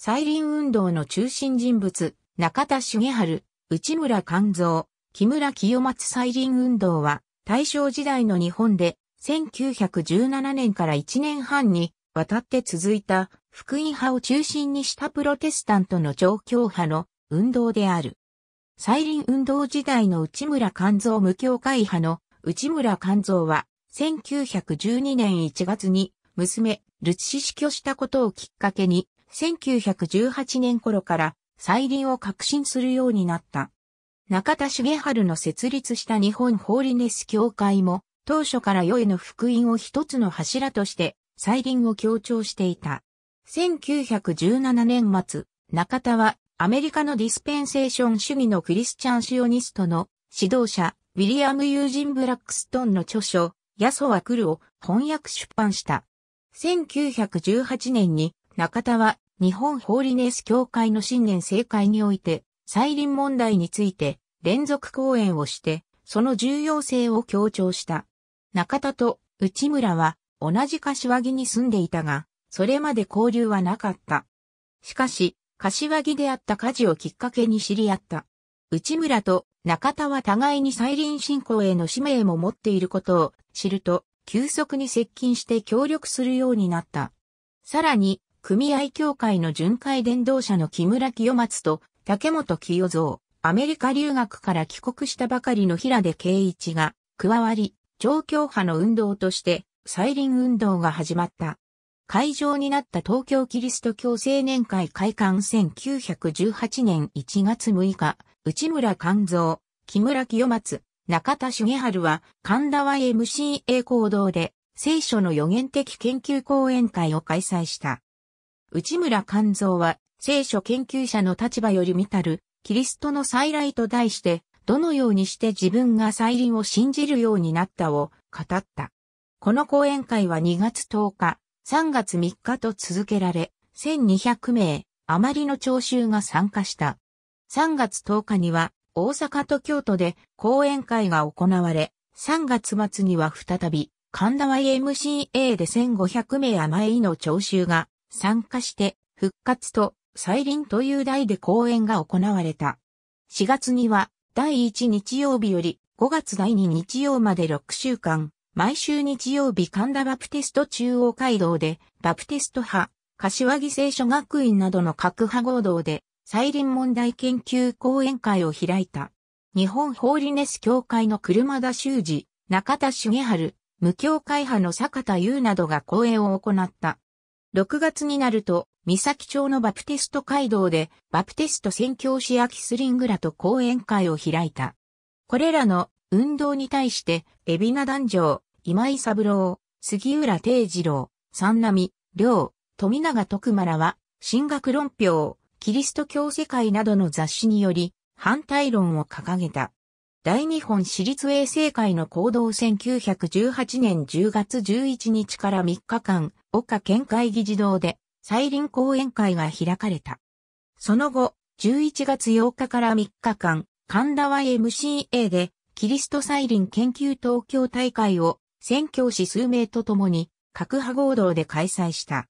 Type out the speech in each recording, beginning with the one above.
再臨運動の中心人物、中田茂春、内村勘蔵、木村清松再臨運動は、大正時代の日本で、1917年から1年半にわたって続いた、福音派を中心にしたプロテスタントの状況派の運動である。再臨運動時代の内村勘蔵無教会派の内村勘蔵は、1912年1月に娘、ルチシ死去したことをきっかけに、1918年頃から再臨を革新するようになった。中田茂春の設立した日本ホーリネス協会も、当初から世への福音を一つの柱として、再臨を強調していた。1917年末、中田はアメリカのディスペンセーション主義のクリスチャンシオニストの指導者、ウィリアム・ユージン・ブラックストンの著書、ヤソは来るを翻訳出版した。1918年に中田は日本ホーリネス協会の新年政会において、再臨問題について連続講演をして、その重要性を強調した。中田と内村は同じ柏木に住んでいたが、それまで交流はなかった。しかし、柏木であった火事をきっかけに知り合った。内村と中田は互いに再臨進行への使命も持っていることを知ると、急速に接近して協力するようになった。さらに、組合協会の巡回伝道者の木村清松と竹本清蔵、アメリカ留学から帰国したばかりの平出圭一が加わり、超教派の運動として再臨運動が始まった。会場になった東京キリスト教青年会会館1918年1月6日、内村勘蔵、木村清松、中田茂春は神田は MCA 行動で聖書の予言的研究講演会を開催した。内村勘蔵は、聖書研究者の立場より見たる、キリストの再来と題して、どのようにして自分が再臨を信じるようになったを語った。この講演会は2月10日、3月3日と続けられ、1200名、余りの聴衆が参加した。3月10日には、大阪と京都で講演会が行われ、3月末には再び、神田 YMCA で1500名余りの聴衆が参加して、復活と再臨という題で講演が行われた。4月には、第1日曜日より5月第2日曜まで6週間、毎週日曜日神田バプテスト中央街道で、バプテスト派、柏木聖書学院などの各派合同で、再臨問題研究講演会を開いた。日本ホーリネス協会の車田修二、中田茂春、無教会派の坂田優などが講演を行った。6月になると、三崎町のバプテスト街道で、バプテスト宣教師アキスリングラと講演会を開いた。これらの運動に対して、海老名団長、今井三郎、杉浦定次郎、三波、良、富永徳馬らは、進学論評、キリスト教世界などの雑誌により、反対論を掲げた。大日本私立衛生会の行動1918年10月11日から3日間、岡県会議児童で、再臨講演会が開かれた。その後、11月8日から3日間、神田は MCA で、キリスト再臨研究東京大会を、宣教師数名とともに、各派合同で開催した。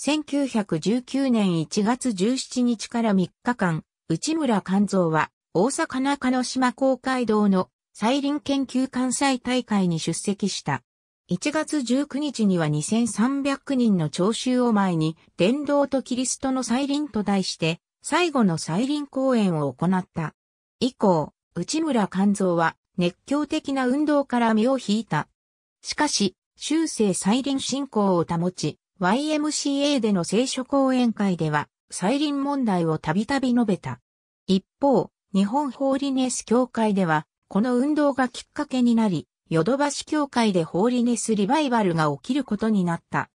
1919年1月17日から3日間、内村勘蔵は、大阪中之島公会堂の再臨研究関西大会に出席した。1月19日には2300人の聴衆を前に、伝道とキリストの再臨と題して、最後の再臨公演を行った。以降、内村勘三は熱狂的な運動から身を引いた。しかし、修正再臨進行を保ち、YMCA での聖書講演会では、再臨問題をたびたび述べた。一方、日本ホーリネス協会では、この運動がきっかけになり、ヨドバシ協会でホーリネスリバイバルが起きることになった。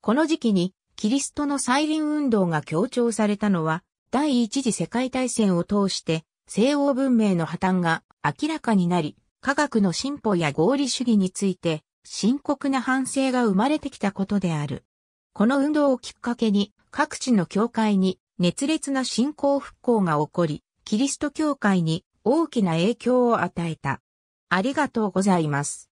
この時期に、キリストの再臨運動が強調されたのは、第一次世界大戦を通して、西欧文明の破綻が明らかになり、科学の進歩や合理主義について、深刻な反省が生まれてきたことである。この運動をきっかけに、各地の教会に熱烈な信仰復興が起こり、キリスト教会に大きな影響を与えた。ありがとうございます。